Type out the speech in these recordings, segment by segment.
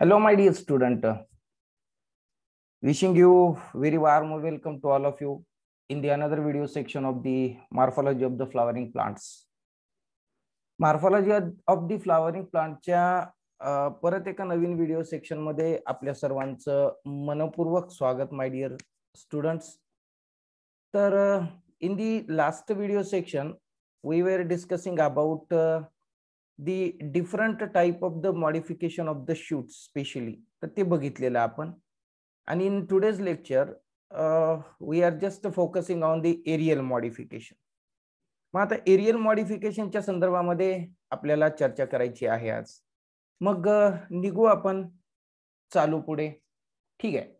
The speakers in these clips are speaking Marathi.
Hello, my dear student. Wishing you very warm welcome to all of you in the another video section of the morphology of the flowering plants. Morphology of the flowering plant cha parateka navin video section made aplya sarvanch manapurvak swagat my dear students. In the last video section, we were discussing about the different type of the modification of the shoots specially तर ते बघितलेलं आपण आणि in today's lecture we are just focusing on the aerial modification मग आता एरियल मॉडिफिकेशनच्या संदर्भामध्ये आपल्याला चर्चा करायची आहे आज मग uh, निघू आपण चालू पुढे ठीक आहे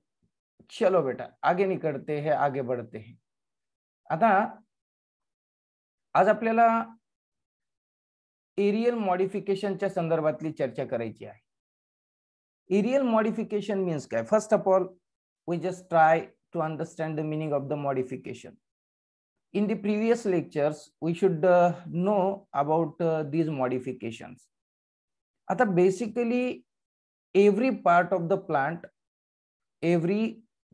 चलो बेटा आगे निकडते हे आगे बढते हे आता आज आपल्याला एरियल मॉडिफिकेशनच्या संदर्भातली चर्चा करायची आहे एरियल मॉडिफिकेशन मीन्स काय first of all we just try to understand the of modification in the previous lectures we should know about these modification आता basically every part of the plant every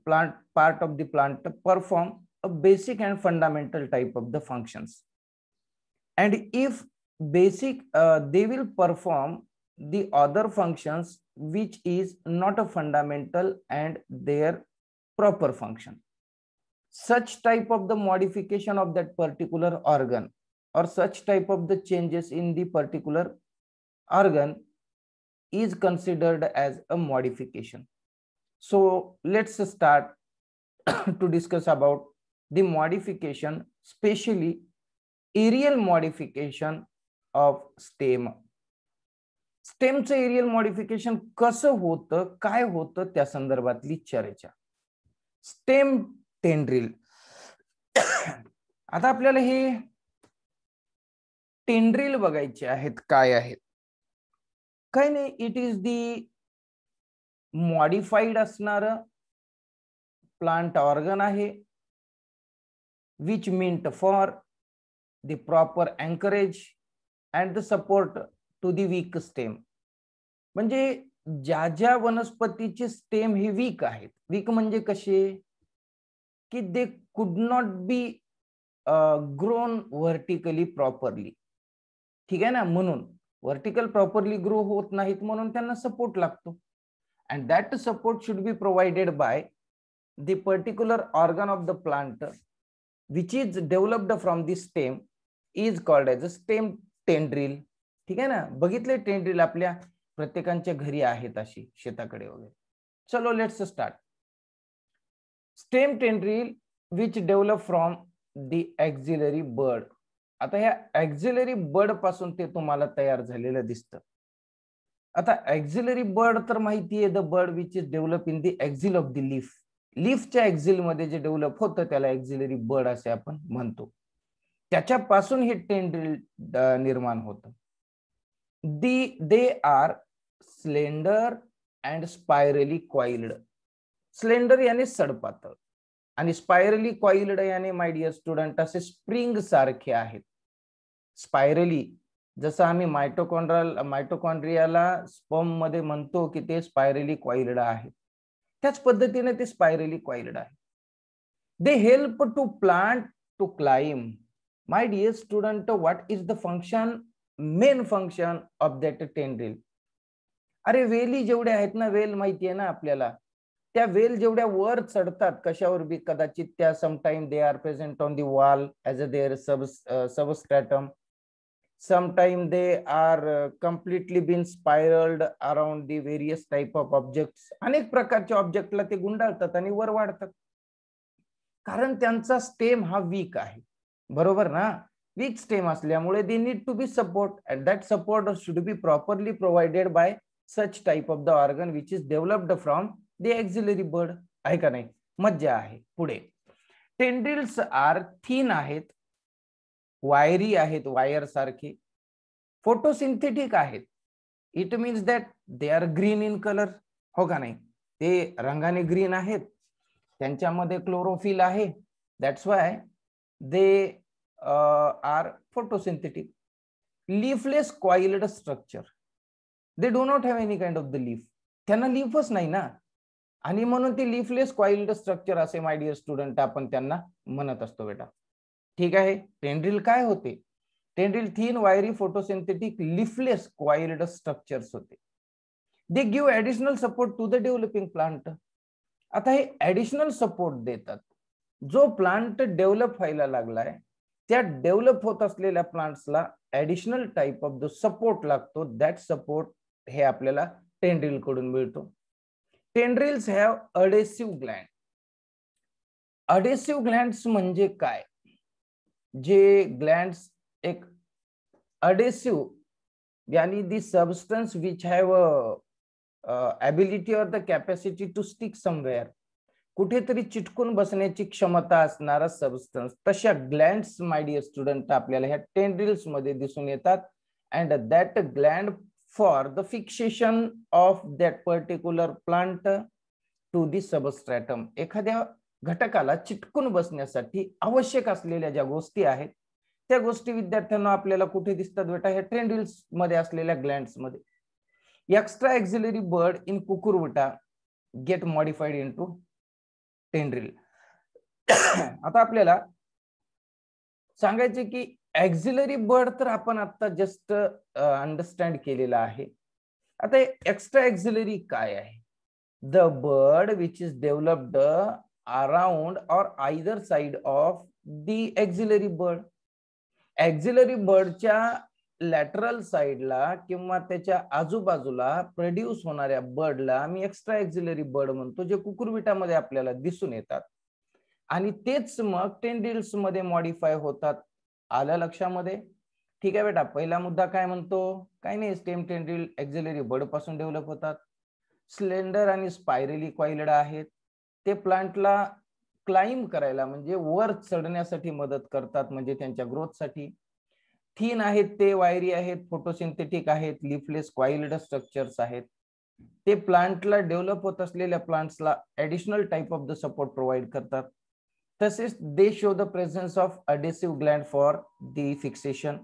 plant part of the plant perform a basic and fundamental type of the functions and if basic uh, they will perform the other functions which is not a fundamental and their proper function such type of the modification of that particular organ or such type of the changes in the particular organ is considered as a modification so let's start to discuss about the modification, specially aerial modification of stem स्टेमचं एरियल मॉडिफिकेशन कसं होतं काय होतं त्या संदर्भातली चर्चा स्टेम टेंड्रिल आता आपल्याला हे टेंड्रिल बघायचे आहेत काय आहेत काय नाही इट इज दी मॉडिफाईड असणार प्लांट ऑर्गन आहे which meant for the proper anchorage and the support to the weak stem म्हणजे ज्या ज्या वनस्पतीचे स्टेम हे वीक आहेत वीक म्हणजे कसे की they could not be grown vertically properly ठीक आहे ना म्हणून व्हर्टिकल प्रॉपरली ग्रो होत नाहीत म्हणून त्यांना सपोर्ट लागतो and that support should be provided by the particular organ of the plant which is developed from the stem is called as a stem tendril ठीक आहे ना बघितले टेंड्रिल आपल्या प्रत्येकांच्या घरी आहेत अशी शेताकडे वगैरे चलो let's start stem tendril which develop from the axillary bud आता ह्या एक्झिलरी बर्ड पासून ते तुम्हाला तयार झालेलं दिसत आता एक्झिलरी बर्ड तर माहिती आहे the bud which is develop in the axil of the leaf लीफच्या एक्झिल मध्ये जे डेव्हलप होतं त्याला एक्झिलरी बर्ड असे आपण म्हणतो त्याच्यापासून हे टेंड्रिल निर्माण होतं the they are slender and spirally coiled slender याने सडपातळ आणि स्पायरली क्वाइल्ड याने माय डिअर स्टुडंट असे स्प्रिंग सारखे आहेत स्पायरली जसं आम्ही मायटोकॉन्ड्रल मायटोकॉन्ड्रियाला स्पर्म मध्ये म्हणतो की ते स्पायरली क्वाइल्ड आहे त्याच पद्धतीने ते स्पायरली क्वाइल्ड आहे they help to plant to climb my dear student what is the function main function of that tendril अरे वेली जेवढ्या आहेत ना वेल माहिती आहे ना आपल्याला त्या वेल जेवढ्या वर चढतात कशावर बी कदाचित त्या sometime they are present on the wall as a there sub substratum sometime they are completely been spiralled around the various type of object अनेक प्रकारच्या ऑब्जेक्टला ते गुंडाळतात आणि वर वाढतात कारण त्यांचा स्टेम हा वीक आहे बरोबर ना वीक स्टेम असल्यामुळे they need to be support and that support should be properly provided by such type of the organ which is developed from the axillary bud आहे का नाही मज्जा आहे पुढे टेंड्रिल्स आर थीन आहेत वायरी आहेत वायर सारखे फोटोसिंथेटिक आहेत it means that they are green in colour हो का नाही ते रंगाने ग्रीन आहेत त्यांच्यामध्ये क्लोरोफिल आहे that's why they are uh, are photosynthetic. Leafless structure they They do not have any kind of the त्यांना लीफच नाही ना आणि म्हणून ते लीफलेस कॉइल्ड स्ट्रक्चर असे माय डिअर स्टुडंट आपण त्यांना म्हणत असतो बेटा ठीक आहे टेंड्रिल काय होते tendril thin wiry photosynthetic leafless coiled structure होते they give additional support to the developing plant आता हे ऍडिशनल सपोर्ट देतात जो प्लांट डेव्हलप व्हायला लागलाय त्या डेव्हलप होत असलेल्या प्लांट्सला additional type of the support लागतो दॅट सपोर्ट हे आपल्याला टेंड्रिल कडून मिळतो tendrils have adhesive gland adhesive glands म्हणजे काय जे ग्लँड्स एक अडेसिव्ह यानी the substance which have ability or the capacity to stick somewhere कुठेतरी चिटकून बसण्याची क्षमता असणारा सबस्टन्स तशा ग्लँड्स माय डियर स्टुडंट आपल्याला ह्या टेंड्रिल्स मध्ये दिसून येतात and that gland for the fixation of that particular plant to the substratum एखाद्या घटकाला चिटकून बसण्यासाठी आवश्यक असलेल्या ज्या गोष्टी आहेत त्या गोष्टी विद्यार्थ्यांना आपल्याला कुठे दिसतात बेटा ह्या ट्रेंडिल्स मध्ये असलेल्या ग्लँड्स मध्ये extra axillary bud in Cucurbita get modified in to tendril आता आपल्याला सांगायचे की एक्झिलरी बर्ड तर आपण आता जस्ट अंडरस्टँड केलेला आहे आता एक्स्ट्रा ऍक्झिलरी काय आहे the bud which is developed around or either side of the axillary bud axillary बर्डच्या लॅटरल साईडला किंवा त्याच्या आजूबाजूला प्रोड्यूस होणाऱ्या बर्डला आम्ही एक्स्ट्रा एक्झिलरी बर्ड म्हणतो जे कुकुरबिटामध्ये आपल्याला दिसून येतात आणि तेच मग टेंडिल्स मध्ये मॉडिफाय होतात आलं लक्षामध्ये ठीक आहे बेटा पहिला मुद्दा काय म्हणतो काय नाही स्टेम टेंडिल एक्झिलरी बर्ड पासून डेव्हलप होतात स्लेंडर आणि स्पायरली कॉइलड आहेत ते प्लांटला क्लाइंब करायला म्हणजे वर चढण्यासाठी मदत करतात म्हणजे त्यांच्या ग्रोथसाठी थीन आहेत ते वायरी आहेत फोटोसिंथेटिक आहेत लिफलेस क्वाइल्ड स्ट्रक्चर्स आहेत ते प्लांटला डेव्हलप होत असलेल्या प्लांट्सला additional type of the support provide करतात तसेच they show the presence of adhesive gland for the fixation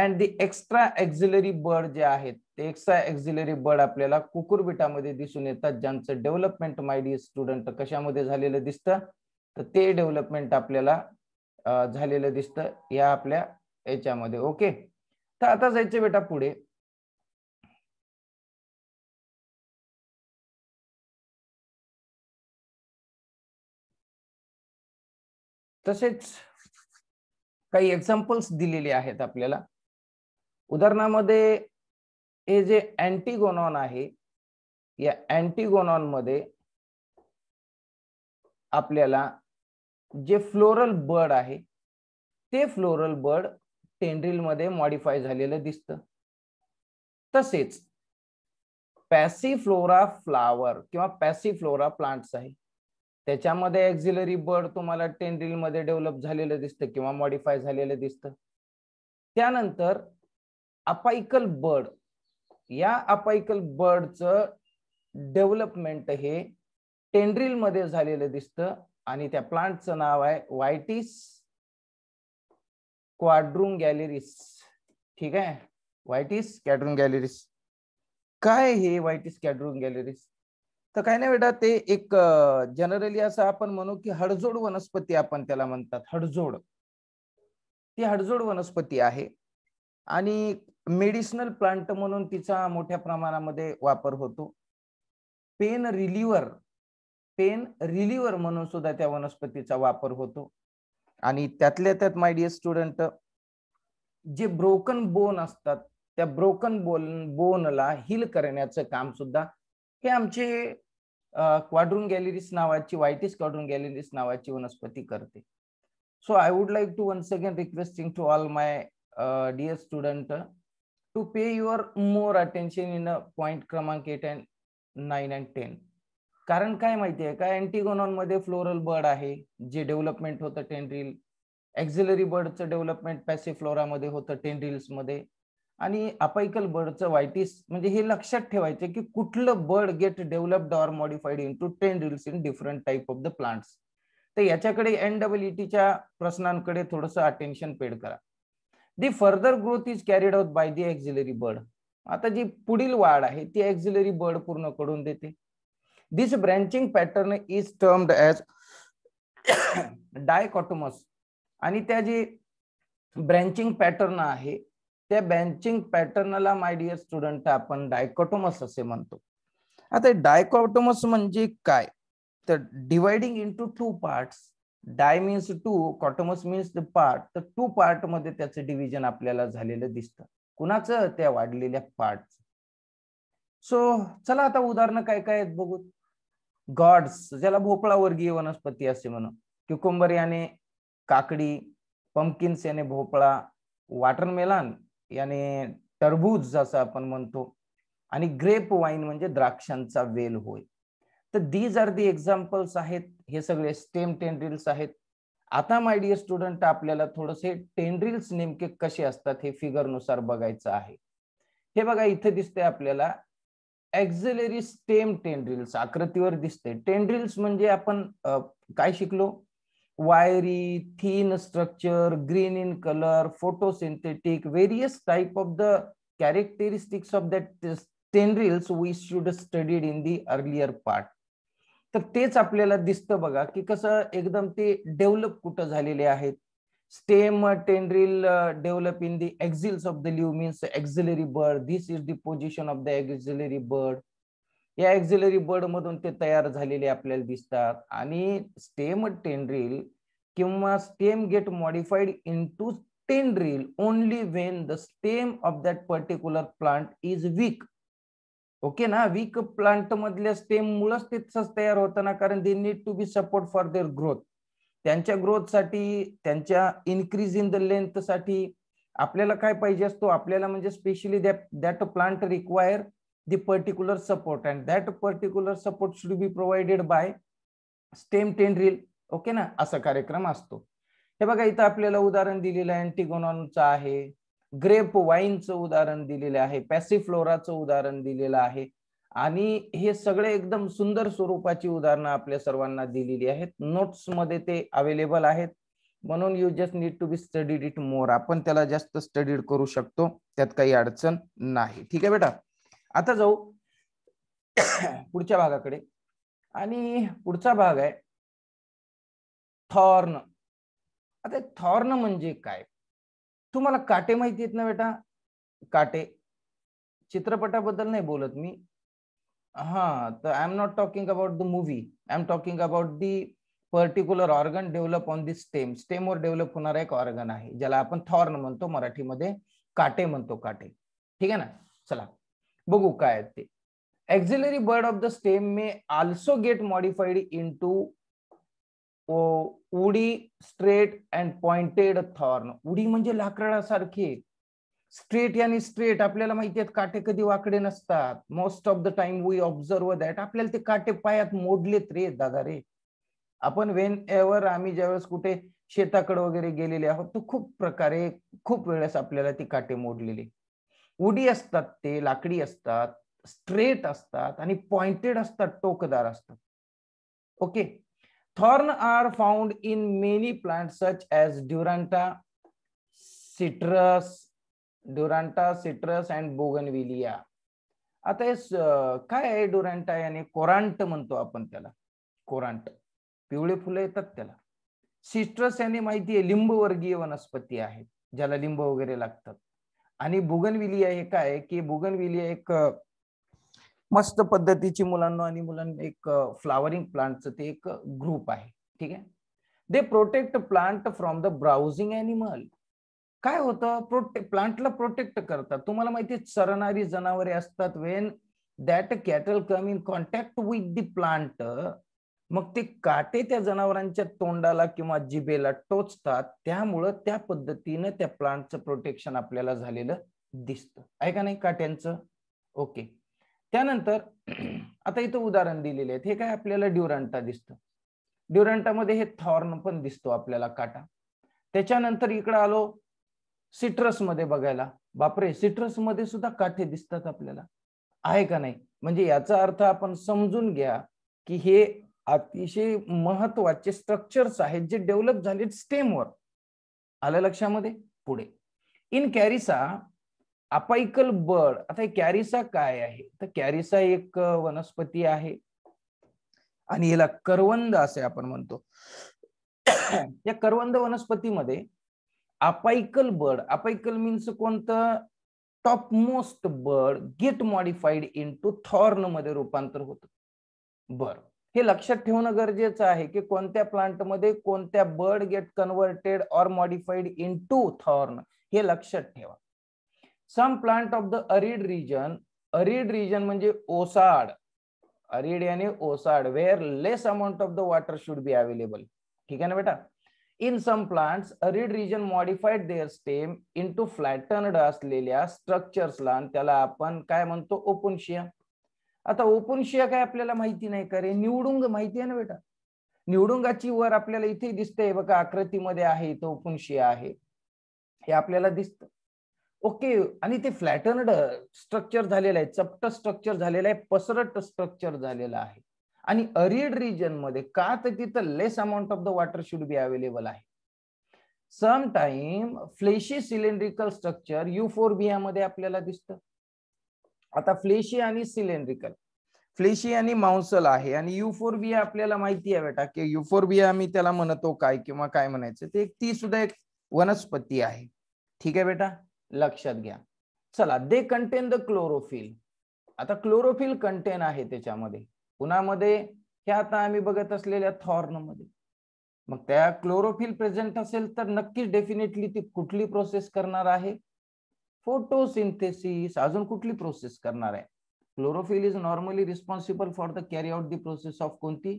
and the extra axillary bud जे आहेत ते एक्स्ट्रा एक्झिलरी बर्ड आपल्याला कुकुरबिटामध्ये दिसून येतात ज्यांचं डेव्हलपमेंट मायडी स्टुडंट कशामध्ये झालेलं दिसतं तर ते डेव्हलपमेंट आपल्याला झालेलं दिसतं या आपल्या याच्यामध्ये ओके तर आता जायचे बेटा पुढे तसेच काही एक्झाम्पल्स दिलेले आहेत आपल्याला उदाहरणामध्ये हे जे अँटीगोनॉन आहे या अँटीगोनॉन मध्ये आपल्याला जे फ्लोरल बर्ड आहे ते फ्लोरल बर्ड मध्ये मॉडिफाय झालेलं दिसत तसेच पॅसिफ्लोरा फ्लावर किंवा पॅसिफ्लोरा प्लांट्स आहे त्याच्यामध्ये एक्झिलरी बर्ड तुम्हाला टेंड्रिल मध्ये डेव्हलप झालेलं दिसतं किंवा मॉडिफाय झालेलं दिसतं त्यानंतर अपायकल बर्ड या अपायकल बर्डचं डेव्हलपमेंट हे टेंड्रिल मध्ये झालेलं दिसतं आणि त्या प्लांटचं नाव आहे वायटिस क्वाड्रूम गॅलरीज ठीक आहे इज कॅड्रूम गॅलरीज काय हे इज कॅड्रूम गॅलरीज तर काय नाही बेटा ते एक जनरली असं आपण म्हणू की हडजोड वनस्पती आपण त्याला म्हणतात हडजोड ती हडजोड वनस्पती आहे आणि मेडिसिनल प्लांट म्हणून तिचा मोठ्या प्रमाणामध्ये वापर होतो पेन रिलिव्हर पेन रिलिव्हर म्हणून सुद्धा त्या वनस्पतीचा वापर होतो आणि त्यातल्या त्यात माय डिअर स्टुडंट जे ब्रोकन बोन असतात त्या ब्रोकन बोन बोनला हिल करण्याचं काम सुद्धा हे आमचे क्वाड्रून गॅलरीज नावाची वायटीस क्वाड्रून गॅलरीज नावाची वनस्पती करते so I would like to once again requesting to all my dear student to pay your more attention in a point क्रमांक eight and nine and ten कारण काय माहितीये का मध्ये फ्लोरल बर्ड आहे जे डेव्हलपमेंट होतं टेनरील एक्झिलरी बर्डचं डेव्हलपमेंट फ्लोरा फ्लोरामध्ये होतं मध्ये आणि अपायकल बर्डचं वायटिस म्हणजे हे लक्षात ठेवायचे की कुठलं bud get developed or modified in to ten in different type of the plants तर याच्याकडे एन डबल प्रश्नांकडे थोडस अटेन्शन पेड करा the further growth is carried out by the axillary bud आता जी पुढील वाढ आहे ती एक्झिलरी बर्ड पूर्ण करून देते This branching pattern is termed as dichotomous. आणि त्या जी ब्रँचिंग पॅटर्न आहे त्या ब्रँचिंग पॅटर्नला माय डिअर स्टुडंट आपण डायकोटोमस असे म्हणतो आता डायकोटोमस म्हणजे काय तर dividing into two parts di means two chotomous means the part तर टू पार्ट मध्ये त्याचं डिव्हिजन आपल्याला झालेलं दिसतं कुणाचं त्या वाढलेल्या पार्ट सो चला आता उदाहरणं काय काय आहेत बघू गॉड्स ज्याला वर्गीय वनस्पती असे म्हणू क्युकुंबर याने काकडी पंपकिन्स याने भोपळा वॉटरमेलन याने टरबूज जसं आपण म्हणतो आणि ग्रेप वाईन म्हणजे द्राक्षांचा वेल होय तर दीज आर दी एक्झाम्पल्स आहेत हे सगळे स्टेम टेंड्रिल्स आहेत आता माय डिअर स्टुडंट आपल्याला थोडंसे टेंड्रिल्स नेमके कसे असतात हे फिगरनुसार बघायचं आहे हे बघा इथे दिसते आपल्याला एक्झिलरी स्टेम टेंड्रिल्स आकृतीवर दिसते टेंड्रिल्स म्हणजे आपण काय शिकलो wiry thin structure green in colour photosynthetic various type of the characteristics of that tendrils we should studied in the earlier part तर तेच आपल्याला दिसतं बघा की कसं एकदम ते डेव्हलप कुठं झालेले आहेत stem tendril uh, develop in the axils of the leaf means axillary bird this is the position of the axillary या एक्झिलरी बर्ड मधून ते तयार झालेले आपल्याला दिसतात आणि स्टेम टेंड्रिल किंवा stem get modified in to tendril only when the stem of that particular plant is weak okay ना वीक प्लांट मधल्या स्टेम मुळेच तिथंच तयार होताना कारण they need to be support for their growth त्यांच्या ग्रोथसाठी त्यांच्या इन्क्रीज इन द लेंथ साठी आपल्याला काय पाहिजे असतो आपल्याला म्हणजे specially that plant require the particular support and that particular support should be provided by stem tendril okay ना असा कार्यक्रम असतो हे बघा इथं आपल्याला उदाहरण दिलेलं आहे अँटीगोनॉनचं आहे ग्रेप वाईनचं उदाहरण दिलेलं आहे पॅसिफ्लोराचं उदाहरण दिलेलं आहे आणि हे सगळे एकदम सुंदर स्वरूपाची उदाहरणं आपल्या सर्वांना दिलेली आहेत नोट्स मध्ये ते अवेलेबल आहेत म्हणून you just need to be studied it more आपण त्याला जास्त स्टडीड करू शकतो त्यात काही अडचण नाही ठीक आहे बेटा आता जाऊ पुढच्या भागाकडे आणि पुढचा भाग आहे थॉर्न आता थॉर्न म्हणजे काय तुम्हाला काटे माहिती आहेत ना बेटा काटे चित्रपटाबद्दल नाही बोलत मी हा तर I am not talking about the movie I am talking about the particular organ develop on the stem स्टेमवर डेव्हलप होणारा एक ऑर्गन आहे ज्याला आपण थॉर्न म्हणतो मराठीमध्ये काटे म्हणतो काटे ठीक आहे ना चला बघू काय ते axillary bud of the stem may also get modified in to woody straight and pointed thorn woody म्हणजे लाकडासारखी स्ट्रेट आणि स्ट्रेट आपल्याला माहिती आहेत काटे कधी वाकडे नसतात most of the time we observe that आपल्याला ते काटे पायात मोडलेत रे दादा रे आपण वेन एव्हर आम्ही ज्यावेळेस कुठे शेताकडे वगैरे गेलेले आहोत तो खूप प्रकारे खूप वेळेस आपल्याला ती काटे मोडलेले उडी असतात ते लाकडी असतात स्ट्रेट असतात आणि पॉइंटेड असतात टोकदार असतात okay thorn are found in many plant such as duranta citrus duranta citrus and bougainvillea आता हे काय आहे डुरांटा याने कोरांट म्हणतो आपण त्याला कोरांट पिवळे फुलं येतात त्याला सिट्रस याने माहिती आहे लिंबवर्गीय वनस्पती आहेत ज्याला लिंब वगैरे लागतात आणि बोगनविलिया हे काय की बोगनविलिया एक मस्त पद्धतीची मुलांना आणि मुलांना एक फ्लावरिंग प्लांटचं ते एक ग्रुप आहे ठीक आहे they protect plant from the browsing animal काय होतं प्रोटे प्लांटला प्रोटेक्ट करतात तुम्हाला माहिती चरणारी जनावरे असतात when that cattle come in contact with the plant मग ते काटे त्या जनावरांच्या तोंडाला किंवा जिबेला टोचतात त्यामुळं त्या पद्धतीनं त्या प्लांटचं प्रोटेक्शन आपल्याला झालेलं दिसतं आहे का नाही काट्यांचं ओके त्यानंतर आता इथं उदाहरण दिलेले आहेत हे काय आपल्याला ड्युरंटा दिसतं ड्युरंटामध्ये हे थॉर्न पण दिसतो आपल्याला काटा त्याच्यानंतर इकडं आलो सिट्रस मध्ये बघायला बापरे सिट्रस मध्ये सुद्धा काठे दिसतात आपल्याला आहे का नाही म्हणजे याचा अर्थ आपण समजून घ्या की हे अतिशय महत्वाचे स्ट्रक्चर्स आहेत जे डेव्हलप झाले स्टेमवर आलं लक्षामध्ये पुढे इन कॅरिसा अपायकल बर्ड आता कॅरिसा काय आहे तर कॅरिसा एक वनस्पती आहे आणि याला करवंद असे आपण म्हणतो या करवंद वनस्पतीमध्ये अपायकल बर्ड अपायकल मीन्स कोणतं top most bud get modified in to thorn मध्ये रूपांतर होतं बर हे लक्षात ठेवणं गरजेचं आहे की कोणत्या प्लांट मध्ये कोणत्या bud get converted or modified in to thorn हे लक्षात ठेवा some plant of the arid region arid region म्हणजे ओसाड अरिड याने ओसाड where less amount of the water should be available ठीक आहे ना बेटा in some plants arid region modified their stem in to flattened असलेल्या स्ट्रक्चर्सला आणि त्याला आपण काय म्हणतो ओपनशिया आता ओपनशिया काय आपल्याला माहिती नाही का रे निवडुंग माहिती आहे ना बेटा निवडुंगाची वर आपल्याला इथे दिसतंय बघा आकृतीमध्ये आहे तो ओपुनशिया आहे हे आपल्याला दिसत ओके आणि ते फ्लॅटनड स्ट्रक्चर झालेलं आहे चपट स्ट्रक्चर झालेलं आहे पसरट स्ट्रक्चर झालेलं आहे आणि अरिड रिजन मध्ये का तर तिथं less amount of the water should be available आहे some time fleshy cylindrical structure you for मध्ये आपल्याला दिसत आता फ्लेशी आणि सिलेंड्रिकल फ्लेशी आणि मांसल आहे आणि युफोरबिया आपल्याला माहिती आहे बेटा की युफोरबिया आम्ही त्याला म्हणतो काय किंवा काय म्हणायचं ते ती सुद्धा एक वनस्पती आहे ठीक आहे बेटा लक्षात घ्या चला दे कंटेन द क्लोरोफिल आता क्लोरोफिल कंटेन आहे त्याच्यामध्ये उन्हामध्ये हे आता आम्ही बघत असलेल्या थॉर्न मध्ये मग त्या क्लोरोफिल प्रेझेंट असेल तर नक्कीच डेफिनेटली ती कुठली प्रोसेस करणार आहे फोटोसिंथेसिस अजून कुठली प्रोसेस करणार आहे chlorophyll is normally responsible for the carry out the process of कोणती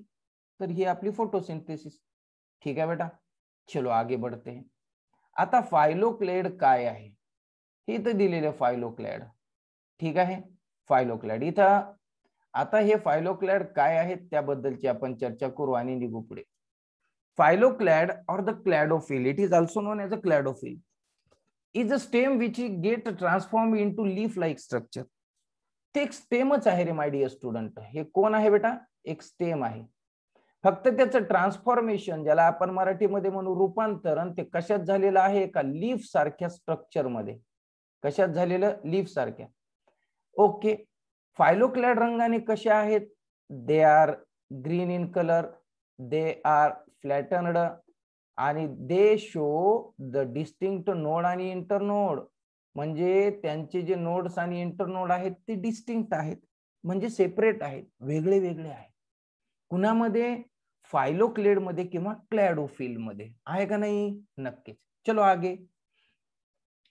तर ही आपली फोटोसिंथेसिस ठीक आहे बेटा चलो आगे बढ़ते हैं आता फायलोक्लेड काय आहे हे तर दिलेलं फायलोक्लॅड ठीक आहे फायलोक्लॅड इथं आता हे फायलोक्लॅड काय आहेत त्याबद्दलची आपण चर्चा करू आणि निघू पुढे phylloclade or the cladophyll it is also known as a cladophyll is a stem which get transform in to leaf like structure ते एक स्टेमच आहे रे माय डिअर स्टुडंट हे कोण आहे बेटा एक स्टेम आहे फक्त त्याचं ट्रान्सफॉर्मेशन ज्याला आपण मराठीमध्ये म्हणू रूपांतरण ते कशात झालेलं आहे एका लीफ सारख्या स्ट्रक्चरमध्ये कशात झालेलं लीफ सारख्या ओके फायलोक्लॅड रंगाने कसे आहेत they are green in colour they are flattened आणि they show the distinct node आणि इंटरनोड म्हणजे त्यांचे जे नोड्स आणि इंटरनोड आहेत ते डिस्टिंक्ट आहेत म्हणजे सेपरेट आहेत वेगळे वेगळे आहेत कुणामध्ये फायलो मध्ये किंवा क्लॅडो मध्ये आहे का नाही नक्कीच चलो आगे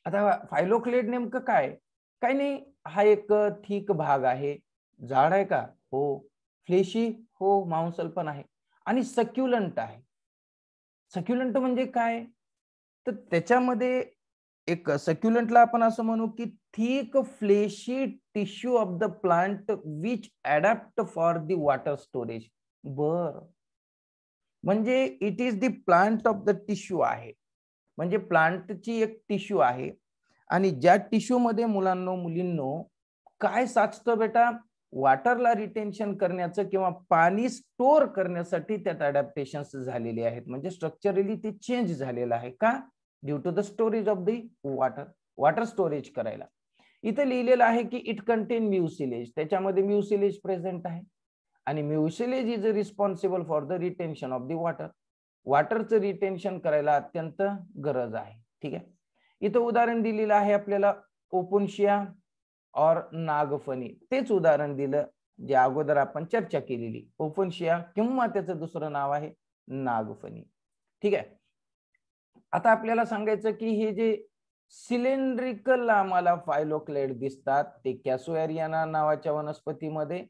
आता फायलोक्लेड नेमकं काय काही नाही हा एक ठीक भाग आहे झाड आहे का हो फ्लेशी हो मांसल पण आहे आणि सक्युलंट आहे सक्युलंट म्हणजे काय तर त्याच्यामध्ये एक सक्युलंटला आपण असं म्हणू की thick fleshy tissue of the plant which adapt for the water storage बर म्हणजे it is the plant of the tissue आहे म्हणजे प्लांटची एक टिश्यू आहे आणि ज्या मध्ये मुलांनो मुलींनो काय साचतं बेटा वॉटरला रिटेन्शन करण्याचं किंवा पाणी स्टोअर करण्यासाठी त्यात अडॅप्टेशन झालेले आहेत म्हणजे स्ट्रक्चरली ते चेंज झालेलं आहे का due to the storage of the water water storage करायला इथे लिहिलेलं आहे की इट कंटेन म्युसिलेज त्याच्यामध्ये म्युसिलेज प्रेझेंट आहे आणि mucilage is responsible for the retention of the water वॉटरचं रिटेन्शन करायला अत्यंत गरज आहे ठीक आहे इथं उदाहरण दिलेलं आहे आपल्याला ओपुनशिया और नागफणी तेच उदाहरण दिलं जे अगोदर आपण चर्चा केलेली ओपनशिया किंवा त्याचं दुसरं नाव आहे नागफणी ठीक आहे आता आपल्याला सांगायचं की हे जे सिलेंड्रिकल आम्हाला फायलोक्लेड दिसतात ते कॅसोएरियाना नावाच्या वनस्पतीमध्ये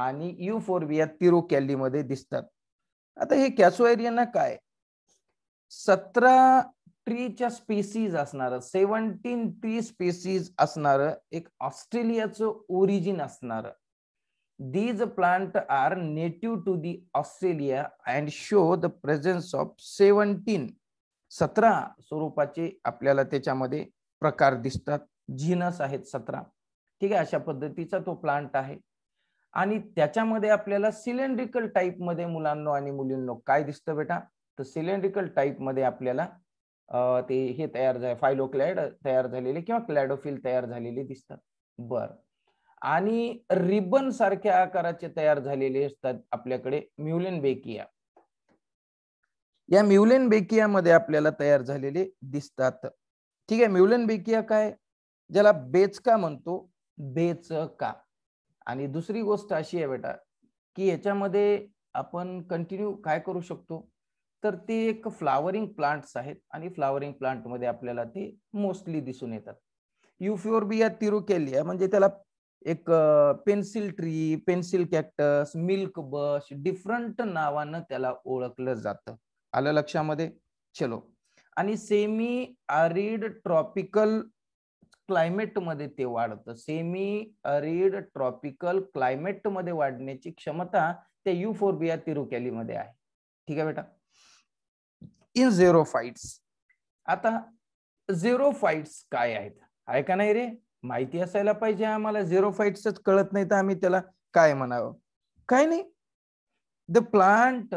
आणि युफोर्बिया तिरोकॅलीमध्ये दिसतात आता हे कॅसोएरियाना काय सतरा ट्रीच्या स्पेसीज असणार सेवन्टीन ट्री स्पेसीज असणार एक ऑस्ट्रेलियाचं ओरिजिन असणार these plant are native to the Australia and show the presence of seventeen सतरा स्वरूपाचे आपल्याला त्याच्यामध्ये प्रकार दिसतात जीनस आहेत सतरा ठीक आहे अशा पद्धतीचा तो प्लांट आहे आणि त्याच्यामध्ये आपल्याला सिलेंड्रिकल टाईपमध्ये मुलांना आणि मुलींना काय दिसतं बेटा तर सिलेंड्रिकल टाईपमध्ये आपल्याला ते हे तयार झाले फायलो क्लॅड तयार झालेले किंवा क्लॅडोफिल तयार झालेले दिसतात बर आणि रिबन सारख्या आकाराचे तयार झालेले असतात आपल्याकडे म्युलेन बेकिया या म्युलेन बेकियामध्ये आपल्याला तयार झालेले दिसतात ठीक आहे म्युलेन बेकिया काय ज्याला बेचका म्हणतो बेचका आणि दुसरी गोष्ट अशी आहे बेटा की याच्यामध्ये आपण कंटिन्यू काय करू शकतो तर ते एक फ्लावरिंग प्लांट्स आहेत आणि फ्लावरिंग मध्ये आपल्याला ते मोस्टली दिसून येतात युफ्युअर तिरुकेली आहे म्हणजे त्याला एक pencil tree pencil cactus milk bush different नावानं त्याला ओळखलं जातं आलं लक्षामध्ये चलो आणि सेमी अरिड ट्रॉपिकल मध्ये ते वाढतं सेमी अरिड ट्रॉपिकल मध्ये वाढण्याची क्षमता त्या युफोर्बिया तिरुकॅलीमध्ये आहे ठीक आहे बेटा इन फाईट्स आता फाईट्स काय आहेत आहे का नाही रे माहिती असायला पाहिजे आम्हाला फाईट्सच कळत नाही तर आम्ही त्याला काय म्हणावं काय नाही the plant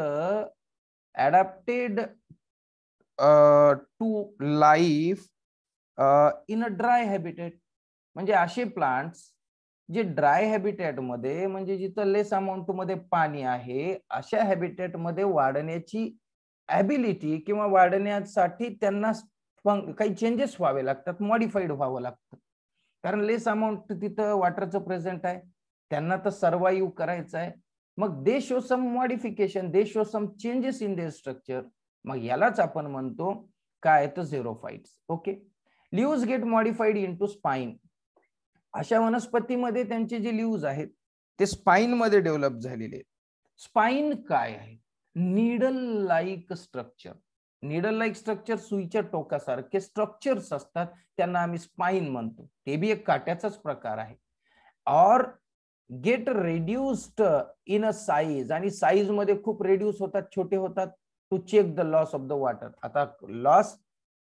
adapted to life in a dry habitat म्हणजे असे प्लांट्स जे ड्राय हॅबिटेटमध्ये म्हणजे जिथं लेस अमाऊंट मध्ये पाणी आहे अशा हॅबिटेटमध्ये वाढण्याची ॲबिलिटी किंवा वाढण्यासाठी त्यांना काही चेंजेस व्हावे लागतात मॉडिफाईड व्हावं लागतं कारण लेस अमाऊंट तिथं वॉटरचं प्रेझेंट आहे त्यांना तर सर्वाईव्ह करायचं आहे मग they show some modification they show some changes in their structure मग यालाच आपण म्हणतो काय तर xerophytes okay leaves get modified in to spine अशा वनस्पतीमध्ये त्यांचे जे लिव्ज आहेत ते स्पाईन मध्ये डेव्हलप झालेले स्पाईन काय आहे needle like structure needle like structure सुईच्या टोकासारखे स्ट्रक्चर्स असतात त्यांना आम्ही स्पाईन म्हणतो ते बी एक काट्याचाच प्रकार आहे or get reduced in a size आणि साईज मध्ये खूप रेड्यूस होतात छोटे होतात to check the loss of the water आता लॉस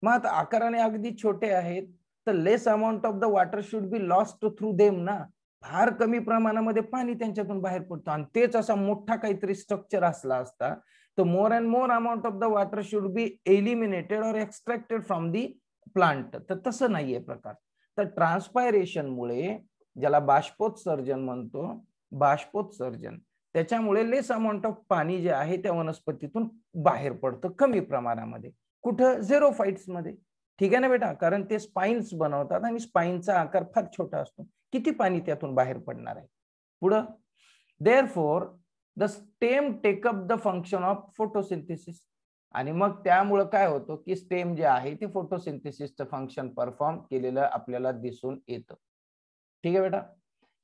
मग आता आकाराने अगदी छोटे आहेत तर less amount of the water should be lost through them ना फार कमी प्रमाणामध्ये पाणी त्यांच्यातून बाहेर पडतो आणि तेच असा मोठा काहीतरी स्ट्रक्चर असला असता तर more and more amount of the water should be eliminated or extracted from the plant तर तसं नाहीये प्रकार तर ट्रान्सपायरेशनमुळे ज्याला बाष्पोत्सर्जन म्हणतो बाष्पोत्सर्जन त्याच्यामुळे लेस अमाऊंट ऑफ पाणी जे आहे त्या वनस्पतीतून बाहेर पडतं कमी प्रमाणामध्ये कुठं झेरो मध्ये ठीक आहे ना बेटा कारण ते स्पाइन्स बनवतात आणि स्पाइनचा आकार फार छोटा असतो किती पाणी त्यातून बाहेर पडणार आहे पुढं therefore the stem take up the function of photosynthesis आणि मग त्यामुळं काय होतं की स्टेम जे आहे ते फोटोसिंथेसिसचं फंक्शन परफॉर्म केलेलं आपल्याला दिसून येतं ठीक आहे बेटा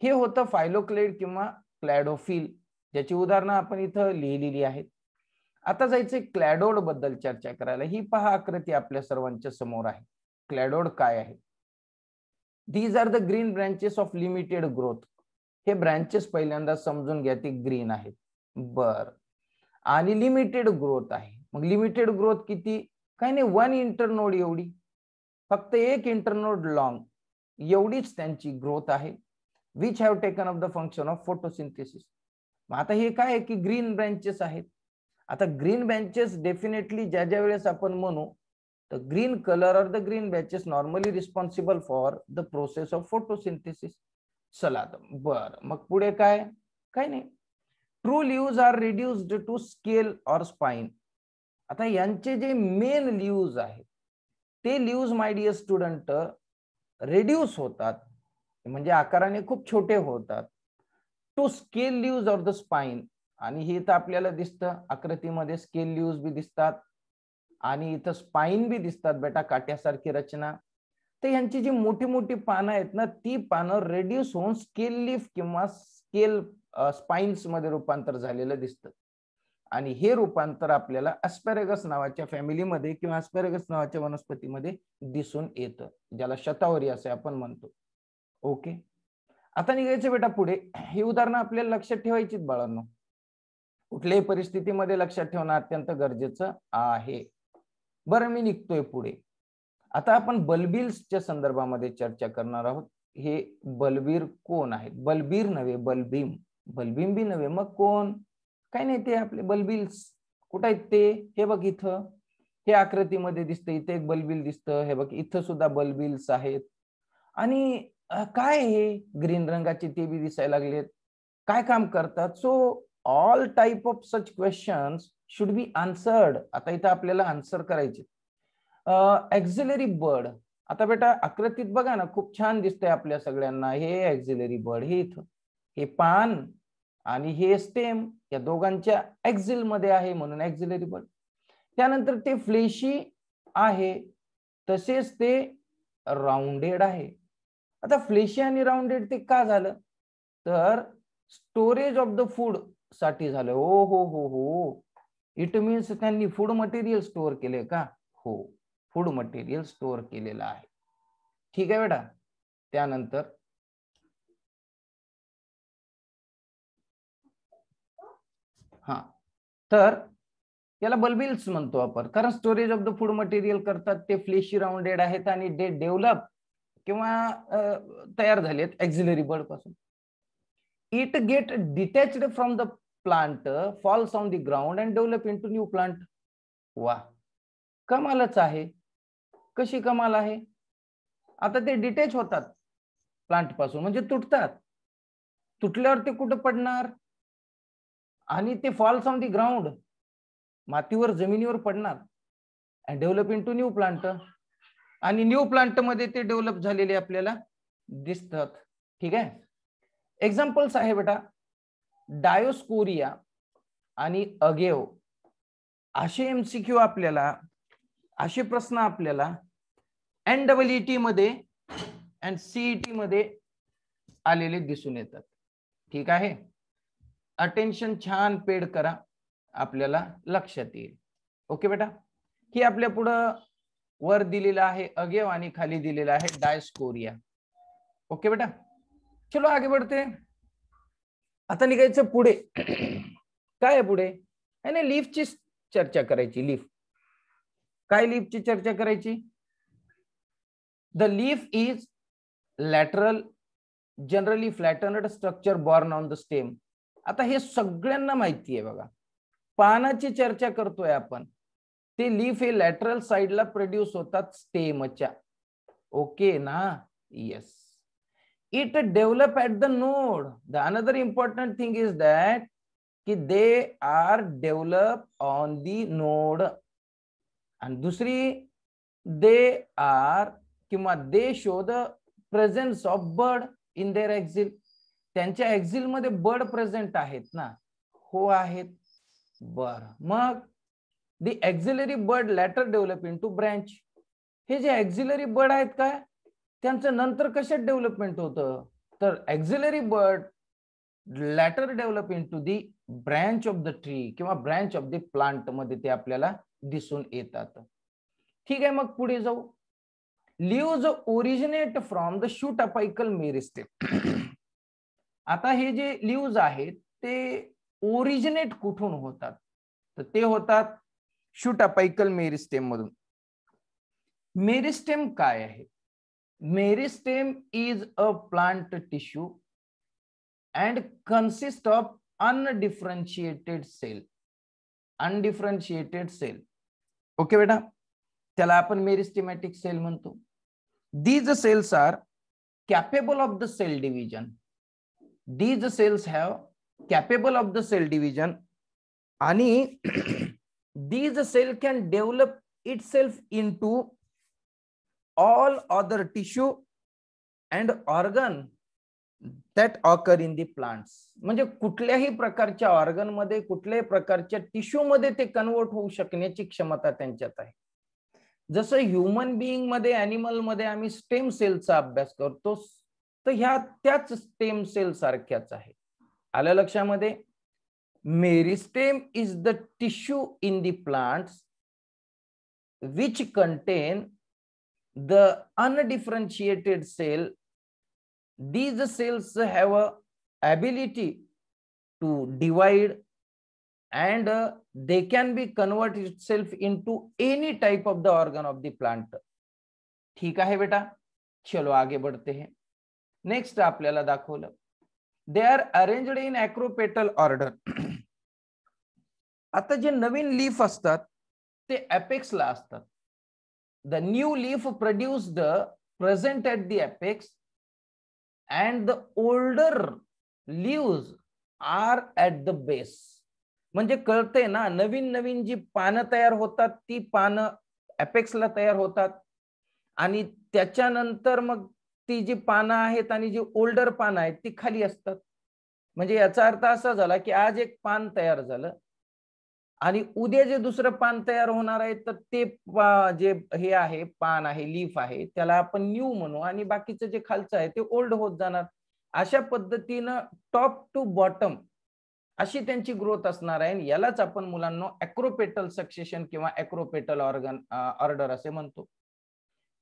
हे होतं फायलोक्लेड किंवा क्लॅडोफिल ज्याची उदाहरणं आपण इथं लिहिलेली आहेत आता जायचं क्लॅडोड बद्दल चर्चा करायला ही पहा आकृती आपल्या सर्वांच्या समोर आहे क्लॅडोड काय आहे these are the green branches of limited growth हे ब्रँचेस पहिल्यांदा समजून घ्या ते ग्रीन आहेत बर आणि लिमिटेड ग्रोथ आहे मग लिमिटेड ग्रोथ किती काही नाही वन इंटरनोड एवढी फक्त एक इंटरनोड लॉंग एवढीच त्यांची ग्रोथ आहे which have taken up the function of photosynthesis मग आता हे काय आहे की ग्रीन ब्रँचेस आहेत आता ग्रीन ब्रँचेस डेफिनेटली ज्या ज्या वेळेस आपण म्हणू The green color or the green batch is normally responsible for the process of photosynthesis. चला बर मग पुढे काय काय नाही true leaves are reduced to scale or spine आता यांचे जे मेन लिव्ज आहेत ते leaves my dear student reduce होतात म्हणजे आकाराने खूप छोटे होतात to scale leaves or the spine आणि हे तर आपल्याला दिसतं आकृतीमध्ये स्केल लिव्ज बी दिसतात आणि इथं स्पाईन बी दिसतात बेटा काट्यासारखी रचना तर यांची जी मोठी मोठी पानं आहेत ना ती पानं रेड्यूस होऊन स्केल लिफ किंवा स्केल स्पाइन्स मध्ये रूपांतर झालेलं दिसतं आणि हे रूपांतर आपल्याला अस्पेरेगस नावाच्या फॅमिलीमध्ये किंवा अस्पेरेगस नावाच्या वनस्पतीमध्ये दिसून येतं ज्याला शतावरी असे आपण म्हणतो ओके आता निघायचं बेटा पुढे ही उदाहरणं आपल्याला लक्षात ठेवायचीच बाळांनो कुठल्याही परिस्थितीमध्ये लक्षात ठेवणं अत्यंत गरजेचं आहे बरं मी निघतोय पुढे आता आपण बलबीरच्या संदर्भामध्ये चर्चा करणार आहोत हे बलबीर कोण आहेत बलबीर नव्हे बलबीम बलभीम बी नव्हे मग कोण काय नाही ते आपले बलबिल्स कुठे आहेत ते हे बघ इथं हे आकृतीमध्ये दिसतं इथे एक बलबिल दिसतं हे बघ इथं सुद्धा बलबिल्स आहेत आणि काय हे ग्रीन रंगाचे ते बी दिसायला लागलेत काय काम करतात so all type of such questions should be answered आता इथं आपल्याला आन्सर करायचे एक्झिलरी बर्ड आता बेटा आकृतीत बघा ना खूप छान दिसतंय आपल्या सगळ्यांना हे एक्झिलरी बर्ड हे इथं हे पान आणि हे स्टेम या दोघांच्या एक्झिल मध्ये आहे म्हणून एक्झिलरी बर्ड त्यानंतर ते फ्लेशी आहे तसेच ते राउंडेड आहे आता फ्लेशी आणि राऊंडेड ते का झालं तर स्टोरेज ऑफ द फूड साठी झालं ओ हो हो हो इट मीन्स त्यांनी फूड मटेरियल स्टोअर केले का हो फूड मटेरियल स्टोअर केलेला आहे ठीक आहे बेटा त्यानंतर हा तर त्याला बल्बिल्स म्हणतो आपण कारण storage of the food material करतात ते फ्लेशी राऊंडेड आहेत आणि डे डेव्हलप किंवा तयार झालेत एक्झिलरी बर्ड पासून it get detached from the falls falls the the ground and develop to new plant वा कमालच आहे कशी कमाल आहे आता ते डिटॅच होतात प्लांट पासून म्हणजे तुटतात तुटल्यावर ते कुठं पडणार आणि ते फॉल्स ऑन दी ग्राउंड मातीवर जमिनीवर पडणार and develop in to new plant आणि न्यू प्लांट मध्ये ते डेव्हलप झालेले आपल्याला दिसतात ठीक आहे एक्झाम्पल्स आहे बेटा डायोस्कोरिया आणि अगेव असे क्यू आपल्याला असे प्रश्न आपल्याला एन डबल टी मध्ये अँड सीईटी e मध्ये आलेले दिसून येतात ठीक आहे अटेन्शन छान पेड करा आपल्याला लक्षात येईल ओके बेटा की आपल्या पुढं वर दिलेलं आहे अगेव आणि खाली दिलेलं आहे डायस्कोरिया ओके बेटा चलो आगे बढ़ते आता निघायचं पुढे काय आहे पुढे आहे ना लिफ्टची चर्चा करायची लिफ काय लिफ्टची चर्चा करायची the leaf is lateral generally flattened structure born on the stem आता हे सगळ्यांना माहिती आहे बघा पानाची चर्चा करतोय आपण ते लीफ हे लॅटरल साइडला प्रोड्यूस होतात स्टेमच्या ओके ना yes it develop at the node the another important thing is that कि they are develop on the node आणि दुसरी दे आर किंवा they show the presence of bud in their axil त्यांच्या एक्झिल मध्ये बर्ड प्रेझेंट आहेत ना हो आहेत बर मग the axillary bud later develop in to branch हे जे एक्झिलरी बर्ड आहेत काय त्यांचं नंतर कशात डेव्हलपमेंट होतं तर axillary bud later develop in to the branch of the tree किंवा ब्रँच ऑफ द प्लांट मध्ये ते आपल्याला दिसून येतात ठीक आहे मग पुढे जाऊ leaves originate from the shoot apical meristem आता हे जे लिव्ज आहेत ते ओरिजिनेट कुठून होतात तर ते होतात शूट अपायकल मेरिस्टेम मधून मेरिस्टेम काय आहे Meristem is a plant tissue and consists of undifferentiated cell. Undifferentiated cell. Okay बेटा त्याला आपण मेरिस्टेमॅटिक सेल म्हणतो these cells are capable of the cell division these cells have capable of the cell division आणि these cell can develop it self in to all other tissue and organ that occur in the plants म्हणजे कुठल्याही प्रकारच्या ऑर्गनमध्ये कुठल्याही प्रकारच्या टिश्यू मध्ये ते कन्वर्ट होऊ शकण्याची क्षमता त्यांच्यात आहे जसं ह्युमन बिईंग मध्ये मध्ये आम्ही स्टेम सेलचा अभ्यास करतो तर ह्या त्याच स्टेम सेल सारख्याच आहे आल्या लक्षामध्ये meristem is the tissue in the plants which contain the undifferentiated cell, these cells have a ability to divide and uh, they can be convert itself into any type of the organ of the plant. ठीक आहे बेटा चलो आगे बढ़ते हैं नेक्स्ट आपल्याला दाखवलं they are arranged in acropetal order आता जे नवीन लीफ असतात ते अपेक्सला असतात the new leaf produced present at the apex and the older leaves are at the base म्हणजे कळते ना नवीन नवीन जी पानं तयार होतात ती पानं अपेक्सला तयार होतात आणि त्याच्यानंतर मग ती जी पानं आहेत आणि जी ओल्डर पानं आहेत ती खाली असतात म्हणजे याचा अर्थ असा झाला की आज एक पान तयार झालं आणि उद्या जे दुसरं पान तयार होणार आहे तर ते जे हे आहे पान आहे लीफ आहे त्याला आपण न्यू म्हणू आणि बाकीचं जे खालचं आहे ते ओल्ड होत जाणार अशा पद्धतीनं टॉप टू बॉटम अशी त्यांची ग्रोथ असणार आहे यालाच आपण मुलांना अॅक्रोपेटल सक्सेशन किंवा अॅक्रोपेटल ऑर्गन ऑर्डर असे म्हणतो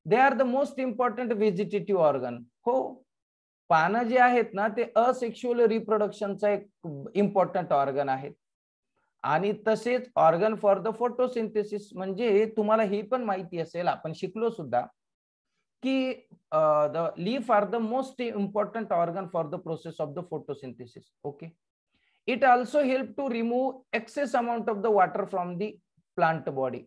they are the most important vegetative organ हो पानं जे आहेत ना ते असेक्शुअल रिप्रोडक्शनचा एक इम्पॉर्टंट ऑर्गन आहेत आणि तसेच ऑर्गन फॉर द फोटोसिंथेसिस म्हणजे तुम्हाला ही पण माहिती असेल आपण शिकलो सुद्धा की the leaf are the most important organ for the process of the photosynthesis okay it also help to remove excess amount of the water from the plant body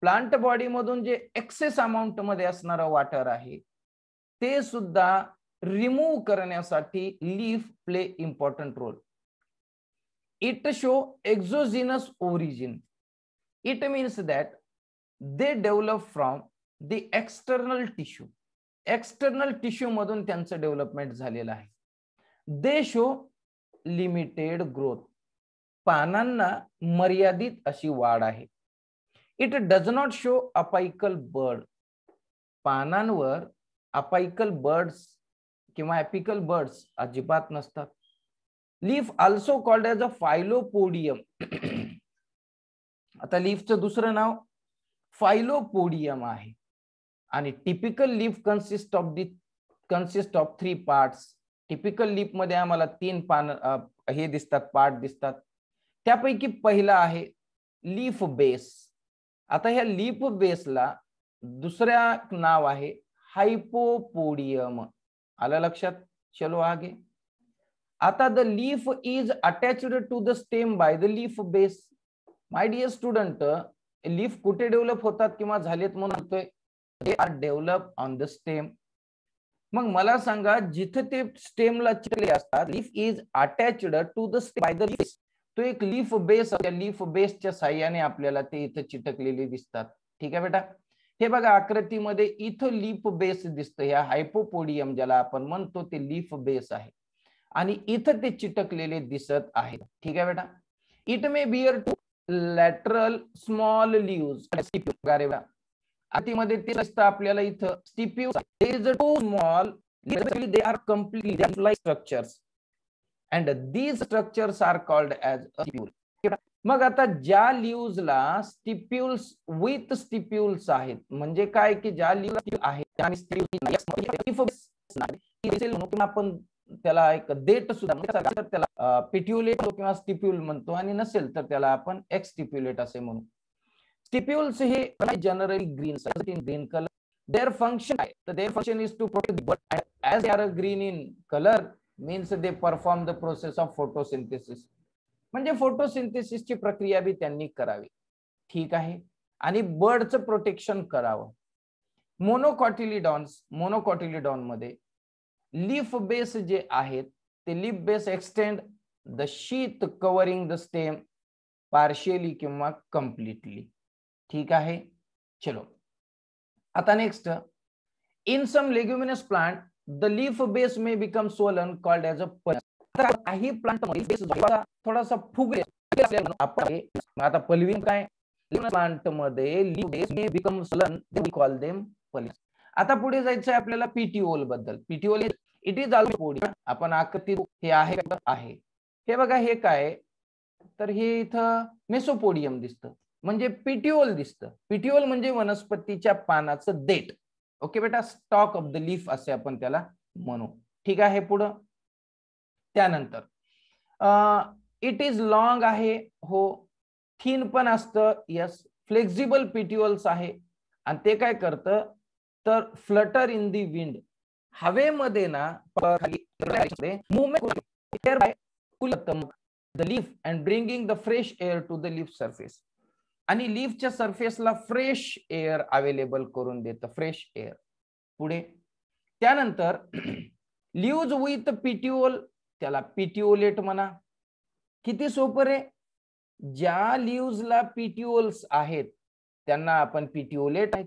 plant body मधून जे एक्सेस अमाऊंट मध्ये असणारं वॉटर आहे ते सुद्धा रिमूव्ह करण्यासाठी leaf play important role it show exogenous origin it means that they develop from the external tissue external tissue मधून त्यांचं डेव्हलपमेंट झालेलं आहे दे शो लिमिटेड ग्रोथ पानांना मर्यादित अशी वाढ आहे it does not show apical bud पानांवर अपायकल बर्ड्स किंवा एपिकल बर्ड्स अजिबात नसतात leaf also called as a phyllopodium आता लीफचं दुसरं नाव फायलोपोडियम आहे आणि typical leaf consist of the consist of three parts typical leaf मध्ये आम्हाला तीन पान हे दिसतात पार्ट दिसतात त्यापैकी पहिला आहे लीफ बेस आता ह्या लीफ बेसला दुसऱ्या नाव आहे हायपोपोडियम आलं लक्षात चलो आगे आता the leaf is attached to the stem by the leaf base my dear student leaf कुठे डेव्हलप होतात किंवा झालेत म्हणतोय डेव्हलप ऑन द स्टेम मग मला सांगा जिथे ते ला चिकले असतात leaf is attached to the stem by the leaf तो एक लीफ बेस लीफ बेसच्या साह्याने आपल्याला ते इथं चिटकलेले दिसतात ठीक आहे बेटा हे बघा आकृतीमध्ये इथं लीफ बेस दिसतं ह्या हायपोपोडियम ज्याला आपण म्हणतो ते लीफ बेस आहे आणि इथं ते चिटकलेले दिसत आहेत ठीक आहे बेटा it may bear two lateral small leave बेटा आतीमध्ये ते असतं आपल्याला इथं stipule is too small they are complete like structures and these structures are called as मग आता ज्या लिव्जला स्टिप्युल्स विथ स्टिप्युल्स आहेत म्हणजे काय की ज्या लिव्ह आहेत आपण त्याला एक डेट सुद्धा म्हणजे त्याला पिट्युलेट किंवा स्टिप्युल म्हणतो आणि नसेल तर त्याला आपण एक्सटिप्युलेट असे म्हणू स्टिप्युल्स हे generally green in green colour their function आहे तर their function is to protect bird and are green in colour in they perform the process of photosynthesis म्हणजे फोटोसिंथेसिसची प्रक्रिया बी त्यांनी करावी ठीक आहे आणि बर्डचं प्रोटेक्शन करावं मोनोकॉटिलिडॉन्स मोनोकॉटिलिडॉन मध्ये लीफ बेस जे आहेत ते leaf base extend the sheath covering the stem partially किंवा कम्प्लिटली ठीक आहे चलो आता next in some leguminous plant the leaf base may become swollen called as a काही प्लांट थोडासा फुगले आता पलवी काय प्लांट मध्ये base may become swollen call them आता पुढे जायचं आहे आपल्याला पीटीओल बद्दल पीटीओल इट इज ऑल आपण आकृती हे आहे आहे हे बघा हे काय तर हे इथं मेसोपोडियम दिसतं म्हणजे पिटिओल दिसतं पिटिओल म्हणजे वनस्पतीच्या पानाचं देठ ओके बेटा स्टॉक ऑफ द लीफ असे आपण त्याला म्हणू ठीक आहे पुढं त्यानंतर इट इज लॉंग आहे हो थीन पण असतं यस फ्लेक्झिबल पिटिओल्स आहे आणि ते काय करतं तर फ्लटर इन दी विंड हवेमध्ये ना the leaf and bringing the fresh air to the leaf surface आणि लिफ्टच्या सरफेसला फ्रेश एअर अवेलेबल करून देत फ्रेश एअर पुढे त्यानंतर लिव्ज विथ पीटीओल त्याला पीटीओलेट म्हणा किती सोपर आहे ज्या लिव्जला पीटीओल्स आहेत त्यांना आपण पीटीओलेट आहेत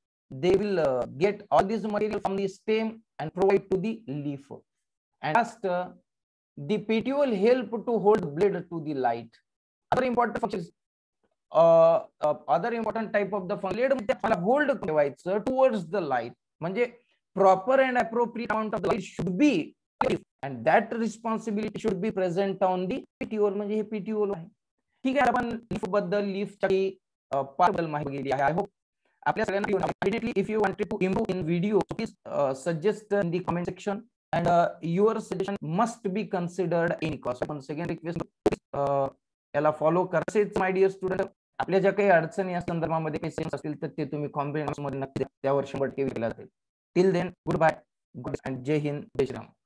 they will uh, get all this material from the stem and provide to the leaf. And last, uh, the petiole help to hold blade to the light. Other important functions, uh, uh other important type of the function, blade hold provides uh, towards the light. Manje, proper and appropriate amount of light should be and that responsibility should be present on the petiole म्हणजे petiole आहे ठीक आहे आपण लीफ बद्दल लीफच्या uh, पार्बल माहिती आहे आय आपल्या सगळ्यांना immediately if you wanted to improve in video please suggest in the comment section and your suggestion must be considered in cost पण सेकंड रिक्वेस्ट याला फॉलो करायचेच माय डिअर स्टुडंट आपल्या ज्या काही अडचणी या संदर्भामध्ये काही सेन्स असतील तर ते तुम्ही कॉम्बिनेशन मध्ये नक्की त्यावर शंभर टिव्ही केला जाईल till then good bye good and जय हिंद जय श्रीराम